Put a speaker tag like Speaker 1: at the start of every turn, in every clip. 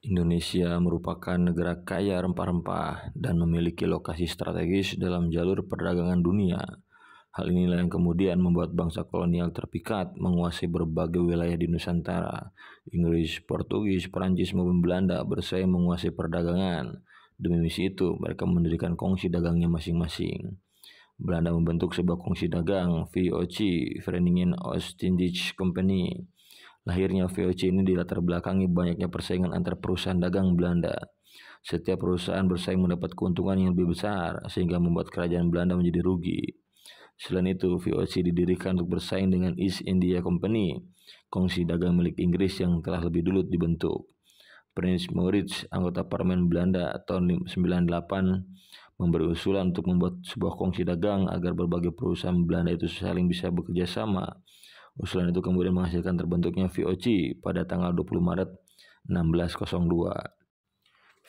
Speaker 1: Indonesia merupakan negara kaya rempah-rempah dan memiliki lokasi strategis dalam jalur perdagangan dunia. Hal inilah yang kemudian membuat bangsa kolonial terpikat menguasai berbagai wilayah di Nusantara. Inggris, Portugis, Perancis maupun Belanda bersaing menguasai perdagangan. Demi misi itu, mereka mendirikan kongsi dagangnya masing-masing. Belanda membentuk sebuah kongsi dagang, VOC, Vereniging Oost Indies Company, Lahirnya VOC ini dilatar belakangi banyaknya persaingan antar perusahaan dagang Belanda. Setiap perusahaan bersaing mendapat keuntungan yang lebih besar, sehingga membuat kerajaan Belanda menjadi rugi. Selain itu, VOC didirikan untuk bersaing dengan East India Company, kongsi dagang milik Inggris yang telah lebih dulu dibentuk. Prince Maurits, anggota parlemen Belanda tahun 98, memberi usulan untuk membuat sebuah kongsi dagang agar berbagai perusahaan Belanda itu saling bisa bekerja sama Usulan itu kemudian menghasilkan terbentuknya VOC pada tanggal 20 Maret 1602.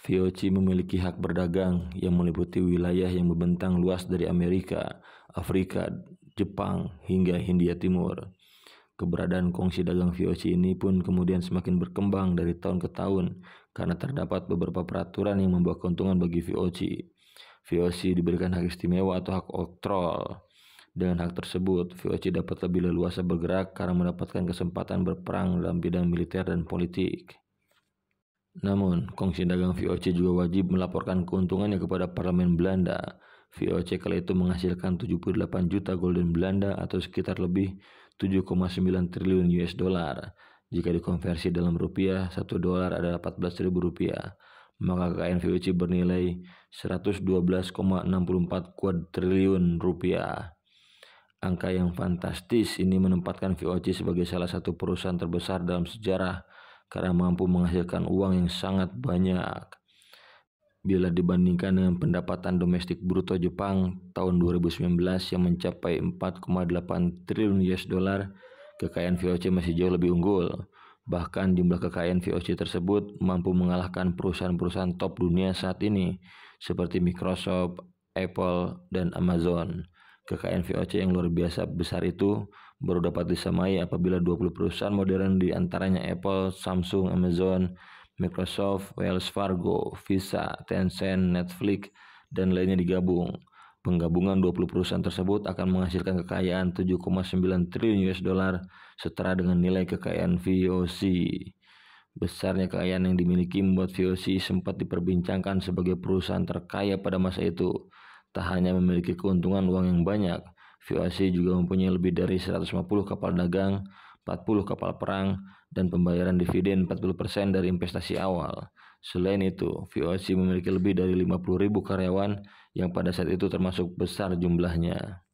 Speaker 1: VOC memiliki hak berdagang yang meliputi wilayah yang membentang luas dari Amerika, Afrika, Jepang, hingga Hindia Timur. Keberadaan kongsi dagang VOC ini pun kemudian semakin berkembang dari tahun ke tahun karena terdapat beberapa peraturan yang membawa keuntungan bagi VOC. VOC diberikan hak istimewa atau hak oktrol dengan hak tersebut, VOC dapat lebih leluasa bergerak karena mendapatkan kesempatan berperang dalam bidang militer dan politik. Namun, kongsi dagang VOC juga wajib melaporkan keuntungannya kepada parlemen Belanda. VOC kala itu menghasilkan 78 juta golden Belanda atau sekitar lebih 7,9 triliun US dollar. Jika dikonversi dalam rupiah, 1 dolar adalah 14 ribu rupiah. Maka kekayaan VOC bernilai 112,64 triliun rupiah angka yang fantastis ini menempatkan VOC sebagai salah satu perusahaan terbesar dalam sejarah karena mampu menghasilkan uang yang sangat banyak. Bila dibandingkan dengan pendapatan domestik bruto Jepang tahun 2019 yang mencapai 4,8 triliun US dollar, kekayaan VOC masih jauh lebih unggul. Bahkan jumlah kekayaan VOC tersebut mampu mengalahkan perusahaan-perusahaan top dunia saat ini seperti Microsoft, Apple, dan Amazon. Kekayaan VOC yang luar biasa besar itu baru dapat disamai apabila 20 perusahaan modern di antaranya Apple, Samsung, Amazon, Microsoft, Wells Fargo, Visa, Tencent, Netflix, dan lainnya digabung. Penggabungan 20 perusahaan tersebut akan menghasilkan kekayaan 7,9 triliun US dollar setara dengan nilai kekayaan VOC. Besarnya kekayaan yang dimiliki membuat VOC sempat diperbincangkan sebagai perusahaan terkaya pada masa itu tak hanya memiliki keuntungan uang yang banyak, VOC juga mempunyai lebih dari 150 kapal dagang, 40 kapal perang, dan pembayaran dividen 40% dari investasi awal. Selain itu, VOC memiliki lebih dari 50.000 karyawan yang pada saat itu termasuk besar jumlahnya.